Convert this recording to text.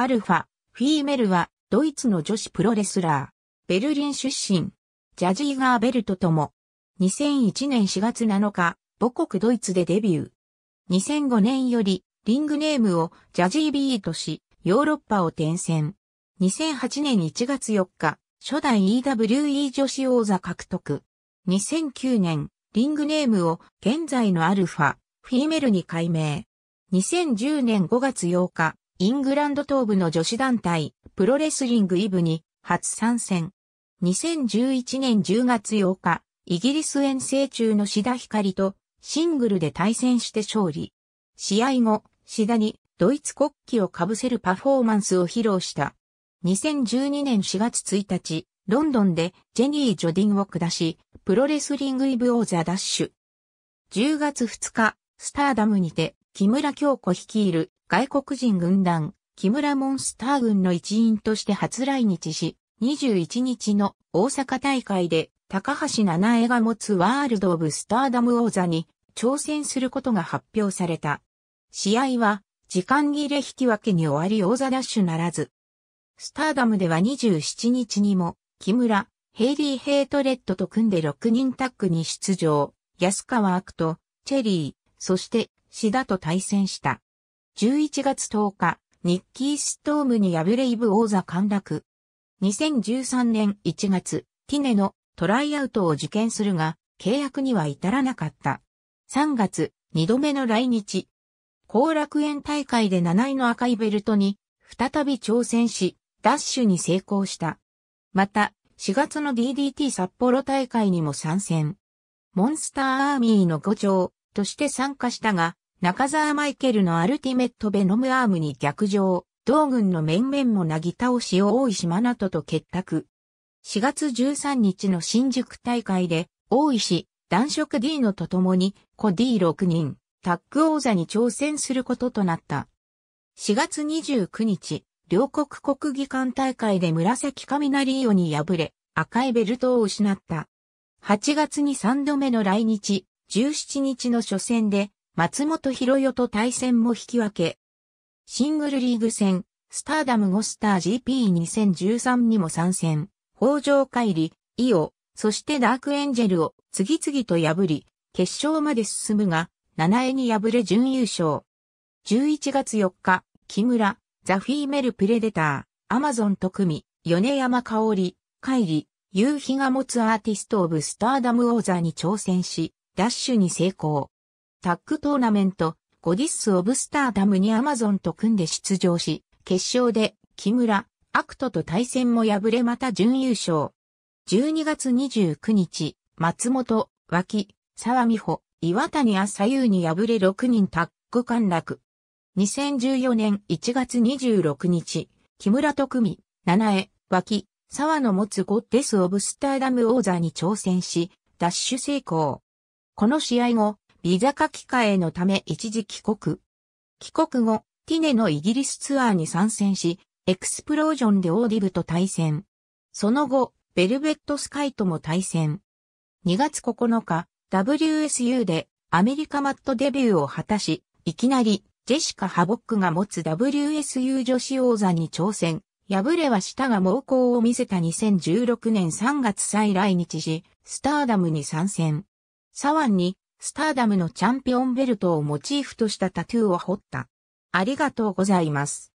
アルファ、フィーメルは、ドイツの女子プロレスラー、ベルリン出身、ジャジーガーベルトとも、2001年4月7日、母国ドイツでデビュー。2005年より、リングネームをジャジービーとし、ヨーロッパを転戦。2008年1月4日、初代 EWE 女子王座獲得。2009年、リングネームを現在のアルファ、フィーメルに改名。2010年5月8日、イングランド東部の女子団体、プロレスリングイブに初参戦。2011年10月8日、イギリス遠征中のシダヒカリとシングルで対戦して勝利。試合後、シダにドイツ国旗をかぶせるパフォーマンスを披露した。2012年4月1日、ロンドンでジェニー・ジョディンを下し、プロレスリングイブオーザ・ダッシュ。10月2日、スターダムにて、木村京子率いる外国人軍団、木村モンスター軍の一員として初来日し、21日の大阪大会で高橋七重が持つワールド・オブ・スターダム王座に挑戦することが発表された。試合は時間切れ引き分けに終わり王座ダッシュならず。スターダムでは27日にも木村、ヘイリー・ヘイトレッドと組んで6人タッグに出場、安川悪とチェリー、そしてシダと対戦した。11月10日、ニッキー・ストームに敗れイブ王座陥落。2013年1月、ティネのトライアウトを受験するが、契約には至らなかった。3月、2度目の来日。後楽園大会で7位の赤いベルトに、再び挑戦し、ダッシュに成功した。また、4月の DDT 札幌大会にも参戦。モンスターアーミーの5長として参加したが、中沢マイケルのアルティメットベノムアームに逆上、同軍の面々もなぎ倒しを大石真奈と結託。4月13日の新宿大会で、大石、男色 D のと共に、子 D6 人、タッグ王座に挑戦することとなった。4月29日、両国国技館大会で紫雷イオに敗れ、赤いベルトを失った。8月に3度目の来日、17日の初戦で、松本博代と対戦も引き分け。シングルリーグ戦、スターダムゴスター GP2013 にも参戦、北条帰り、イオ、そしてダークエンジェルを次々と破り、決勝まで進むが、7位に敗れ準優勝。11月4日、木村、ザフィーメルプレデター、アマゾンと組、米山香織、海里、夕日が持つアーティストオブスターダム王座に挑戦し、ダッシュに成功。タッグトーナメント、ゴディス・オブ・スターダムにアマゾンと組んで出場し、決勝で、木村、アクトと対戦も敗れまた準優勝。12月29日、松本、脇、沢美穂、岩谷朝優に敗れ6人タッグ陥落。2014年1月26日、木村徳美、七重、脇、沢の持つゴッデス・オブ・スターダム王座に挑戦し、ダッシュ成功。この試合後、ビザ書き換えのため一時帰国。帰国後、ティネのイギリスツアーに参戦し、エクスプロージョンでオーディブと対戦。その後、ベルベットスカイとも対戦。2月9日、WSU でアメリカマットデビューを果たし、いきなりジェシカ・ハボックが持つ WSU 女子王座に挑戦。敗れはしたが猛攻を見せた2016年3月再来日し、スターダムに参戦。サワンにスターダムのチャンピオンベルトをモチーフとしたタトゥーを彫った。ありがとうございます。